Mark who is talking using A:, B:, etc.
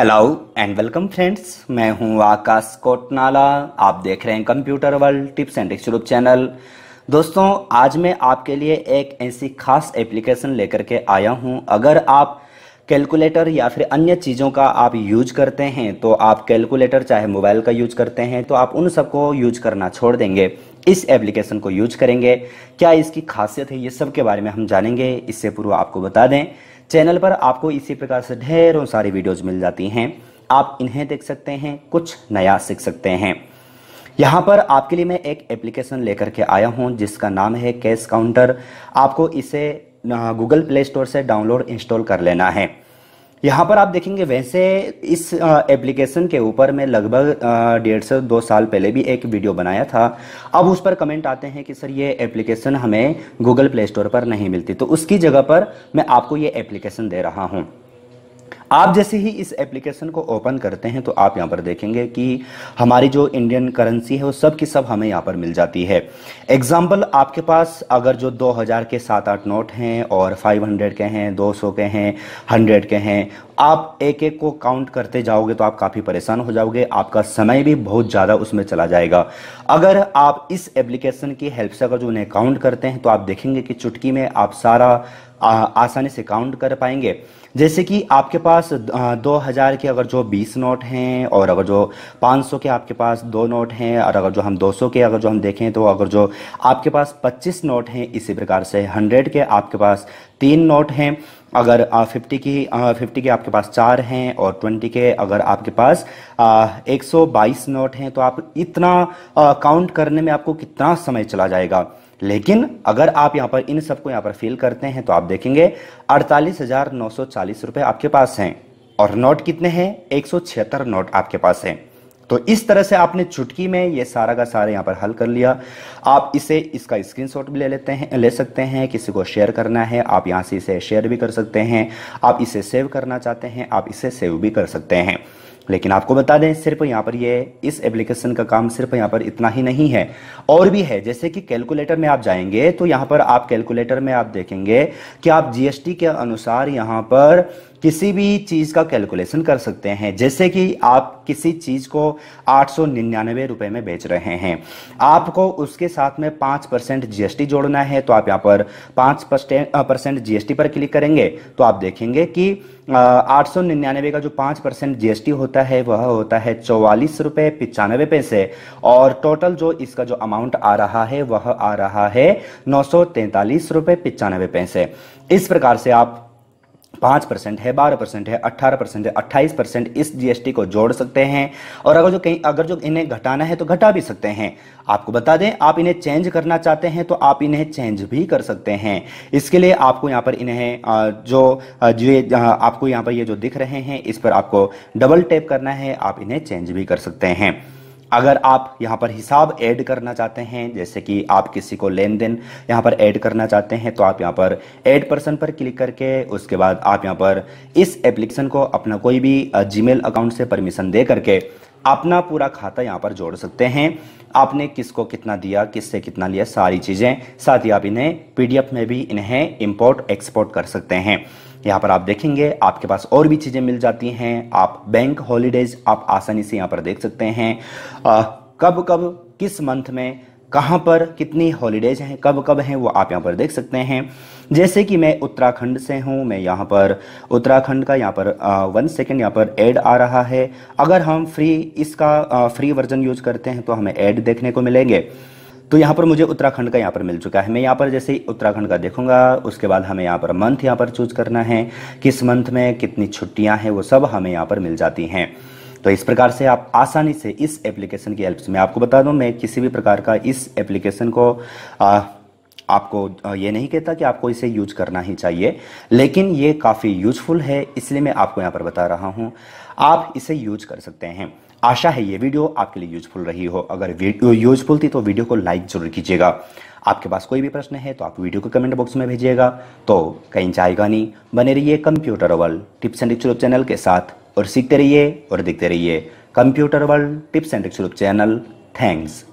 A: hello and welcome friends मैं हूं आकाश कोटनाला आप देख रहे हैं computer world tips and tricks YouTube channel दोस्तों आज मैं आपके लिए एक ऐसी खास एप्लीकेशन लेकर के आया हूं अगर आप कैलकुलेटर या फिर अन्य चीज़ों का आप यूज करते हैं तो आप कैलकुलेटर चाहे मोबाइल का यूज करते हैं तो आप उन सबको यूज करना छोड़ देंगे इस एप्लीकेशन को यूज करेंगे क्या इसकी खासियत है ये सब के बारे में हम जानेंगे इससे पूर्व आपको बता दें चैनल पर आपको इसी प्रकार से ढेरों सारी वीडियोज मिल जाती हैं आप इन्हें देख सकते हैं कुछ नया सीख सकते हैं यहाँ पर आपके लिए मैं एक एप्लीकेशन लेकर के आया हूँ जिसका नाम है कैश काउंटर आपको इसे गूगल प्ले स्टोर से डाउनलोड इंस्टॉल कर लेना है यहाँ पर आप देखेंगे वैसे इस एप्लीकेशन के ऊपर मैं लगभग डेढ़ से दो साल पहले भी एक वीडियो बनाया था अब उस पर कमेंट आते हैं कि सर ये एप्लीकेशन हमें गूगल प्ले स्टोर पर नहीं मिलती तो उसकी जगह पर मैं आपको ये एप्लीकेशन दे रहा हूँ आप जैसे ही इस एप्लीकेशन को ओपन करते हैं तो आप यहाँ पर देखेंगे कि हमारी जो इंडियन करेंसी है वो सब की सब हमें यहाँ पर मिल जाती है एग्जाम्पल आपके पास अगर जो 2000 के सात आठ नोट हैं और 500 के हैं 200 के हैं 100 के हैं आप एक एक को काउंट करते जाओगे तो आप काफ़ी परेशान हो जाओगे आपका समय भी बहुत ज़्यादा उसमें चला जाएगा अगर आप इस एप्लीकेशन की हेल्प से अगर जो उन्हें काउंट करते हैं तो आप देखेंगे कि चुटकी में आप सारा आ, आसानी से काउंट कर पाएंगे जैसे कि आपके पास दो हज़ार के अगर जो बीस नोट हैं और अगर जो पाँच सौ के आपके पास दो नोट हैं और अगर जो हम दो सौ के अगर जो हम देखें तो अगर जो आपके पास पच्चीस नोट हैं इसी प्रकार से हंड्रेड के आपके पास तीन नोट हैं अगर फिफ्टी की फिफ्टी के आपके पास चार हैं और ट्वेंटी के अगर आपके पास एक सौ बाईस नोट हैं तो आप इतना काउंट करने में आपको कितना समय चला जाएगा लेकिन अगर आप यहाँ पर इन सबको यहाँ पर फिल करते हैं तो आप देखेंगे अड़तालीस हजार नौ सौ चालीस रुपये आपके पास हैं और नोट कितने हैं एक सौ छिहत्तर नोट आपके पास हैं तो इस तरह से आपने चुटकी में ये सारा का सारा यहाँ पर हल कर लिया आप इसे इसका स्क्रीनशॉट भी ले लेते हैं ले सकते हैं किसी को शेयर करना है आप यहाँ से इसे शेयर भी कर सकते हैं आप इसे सेव करना चाहते हैं आप इसे सेव भी कर सकते हैं लेकिन आपको बता दें सिर्फ यहाँ पर ये इस एप्लीकेशन का काम सिर्फ यहाँ पर इतना ही नहीं है और भी है जैसे कि कैलकुलेटर में आप जाएंगे तो यहाँ पर आप कैलकुलेटर में आप देखेंगे कि आप जीएसटी के अनुसार यहाँ पर किसी भी चीज़ का कैलकुलेशन कर सकते हैं जैसे कि आप किसी चीज़ को आठ सौ निन्यानवे रुपये में बेच रहे हैं आपको उसके साथ में पाँच परसेंट जी जोड़ना है तो आप यहाँ पर पाँच परसेंट जी पर क्लिक करेंगे तो आप देखेंगे कि आठ सौ निन्यानवे का जो पाँच परसेंट जी होता है वह होता है चौवालीस रुपये पिचानवे पैसे और टोटल जो इसका जो अमाउंट आ रहा है वह आ रहा है नौ सौ तैंतालीस रुपये पिचानवे पैसे इस प्रकार से आप पाँच परसेंट है बारह परसेंट है अट्ठारह परसेंट है अट्ठाईस परसेंट इस जीएसटी को जोड़ सकते हैं और अगर जो कहीं अगर जो इन्हें घटाना है तो घटा भी सकते हैं आपको बता दें आप इन्हें चेंज करना चाहते हैं तो आप इन्हें चेंज भी कर सकते हैं इसके लिए आपको यहाँ पर इन्हें जो जो आपको यहाँ पर ये जो दिख रहे हैं इस पर आपको डबल टेप करना है आप इन्हें चेंज भी कर सकते हैं अगर आप यहाँ पर हिसाब ऐड करना चाहते हैं जैसे कि आप किसी को लेन देन यहाँ पर ऐड करना चाहते हैं तो आप यहाँ पर ऐड पर्सन पर क्लिक करके उसके बाद आप यहाँ पर इस एप्लीकेशन को अपना कोई भी जीमेल अकाउंट से परमिशन दे करके अपना पूरा खाता यहाँ पर जोड़ सकते हैं आपने किसको कितना दिया किससे कितना लिया सारी चीज़ें साथ ही आप इन्हें पी में भी इन्हें इम्पोर्ट एक्सपोर्ट कर सकते हैं यहाँ पर आप देखेंगे आपके पास और भी चीज़ें मिल जाती हैं आप बैंक हॉलीडेज आप आसानी से यहाँ पर देख सकते हैं आ, कब कब किस मंथ में कहाँ पर कितनी हॉलीडेज हैं कब कब हैं वो आप यहाँ पर देख सकते हैं जैसे कि मैं उत्तराखंड से हूँ मैं यहाँ पर उत्तराखंड का यहाँ पर वन सेकेंड यहाँ पर ऐड आ रहा है अगर हम फ्री इसका आ, फ्री वर्जन यूज करते हैं तो हमें ऐड देखने को मिलेंगे तो यहाँ पर मुझे उत्तराखंड का यहाँ पर मिल चुका है मैं यहाँ पर जैसे उत्तराखंड का देखूंगा उसके बाद हमें यहाँ पर मंथ यहाँ पर चूज करना है किस मंथ में कितनी छुट्टियाँ हैं वो सब हमें यहाँ पर मिल जाती हैं तो इस प्रकार से आप आसानी से इस एप्लीकेशन की हेल्प से मैं आपको बता दूं मैं किसी भी प्रकार का इस एप्लीकेशन को आ, आपको ये नहीं कहता कि आपको इसे यूज करना ही चाहिए लेकिन ये काफ़ी यूजफुल है इसलिए मैं आपको यहाँ पर बता रहा हूँ आप इसे यूज कर सकते हैं आशा है ये वीडियो आपके लिए यूजफुल रही हो अगर वीडियो यूजफुल थी तो वीडियो को लाइक जरूर कीजिएगा आपके पास कोई भी प्रश्न है तो आप वीडियो को कमेंट बॉक्स में भेजिएगा तो कहीं जाएगा नहीं बने रहिए computer world tips and tricks channel के साथ और सीखते रहिए और देखते रहिए computer world tips and tricks channel thanks